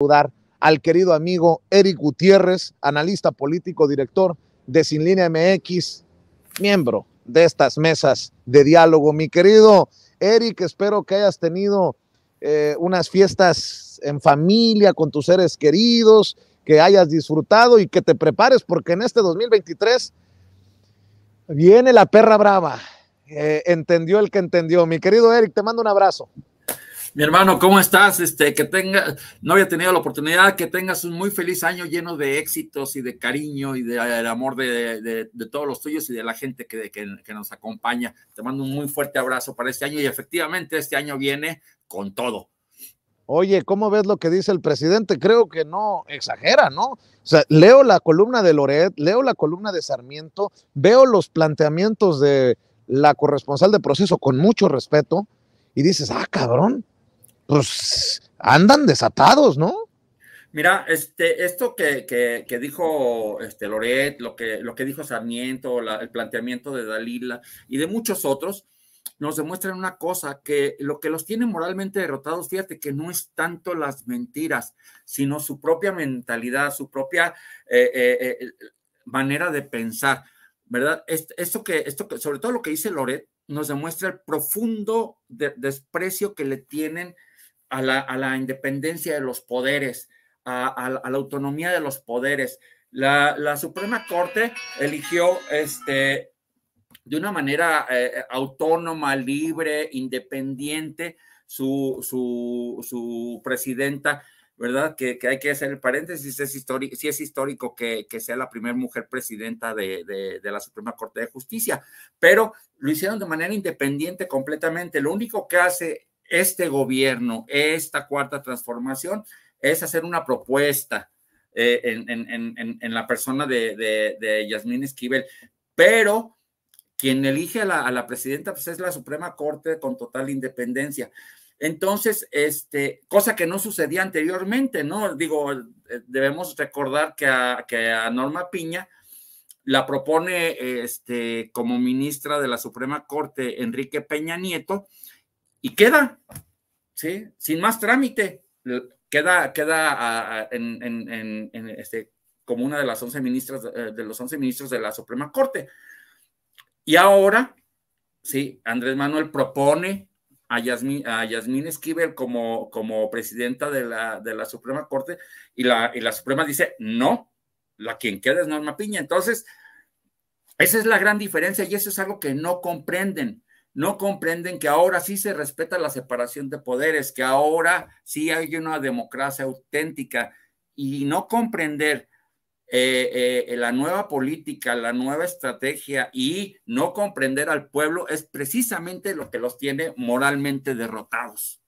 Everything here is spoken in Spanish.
saludar al querido amigo Eric Gutiérrez, analista político, director de Sin Línea MX, miembro de estas mesas de diálogo. Mi querido Eric, espero que hayas tenido eh, unas fiestas en familia con tus seres queridos, que hayas disfrutado y que te prepares porque en este 2023 viene la perra brava. Eh, entendió el que entendió. Mi querido Eric, te mando un abrazo. Mi hermano, ¿cómo estás? Este, que tenga, no había tenido la oportunidad, que tengas un muy feliz año lleno de éxitos y de cariño y del amor de, de, todos los tuyos y de la gente que, que, nos acompaña. Te mando un muy fuerte abrazo para este año y efectivamente este año viene con todo. Oye, ¿cómo ves lo que dice el presidente? Creo que no exagera, ¿no? O sea, leo la columna de Loret, leo la columna de Sarmiento, veo los planteamientos de la corresponsal de proceso con mucho respeto y dices, ah, cabrón, pues andan desatados, ¿no? Mira, este, esto que, dijo este, Loret, lo que, lo que dijo Sarmiento, el planteamiento de Dalila y de muchos otros, nos demuestran una cosa, que lo que los tiene moralmente derrotados, fíjate que no es tanto las mentiras, sino su propia mentalidad, su propia eh, eh, eh, manera de pensar, ¿verdad? Esto que, esto que, sobre todo lo que dice Loret, nos demuestra el profundo desprecio que le tienen a la, independencia de los poderes, a, la autonomía de los poderes. La, Suprema Corte eligió este, de una manera eh, autónoma, libre, independiente, su, su, presidenta, ¿verdad? Que, hay que hacer el paréntesis, es es histórico que, sea la primera mujer presidenta de, la Suprema Corte de Justicia, pero lo hicieron de manera independiente completamente. Lo único que hace este gobierno, esta cuarta transformación, es hacer una propuesta eh, en, la persona de, de, Yasmín Esquivel. Pero quien elige a la, presidenta pues es la Suprema Corte con total independencia. Entonces, este, cosa que no sucedía anteriormente, ¿no? Digo, eh, debemos recordar que a, Norma Piña la propone este, como ministra de la Suprema Corte Enrique Peña Nieto, y queda, ¿sí? Sin más trámite, queda, queda en, este, como una de las once ministras, eh, de los 11 ministros de la Suprema Corte. Y ahora, sí, Andrés Manuel propone a Yasmín, a Esquivel como, como presidenta de la, de la Suprema Corte y la, y la Suprema dice, no, la quien queda es Norma Piña. Entonces, esa es la gran diferencia y eso es algo que no comprenden no comprenden que ahora sí se respeta la separación de poderes, que ahora sí hay una democracia auténtica y no comprender eh, eh, la nueva política, la nueva estrategia y no comprender al pueblo es precisamente lo que los tiene moralmente derrotados.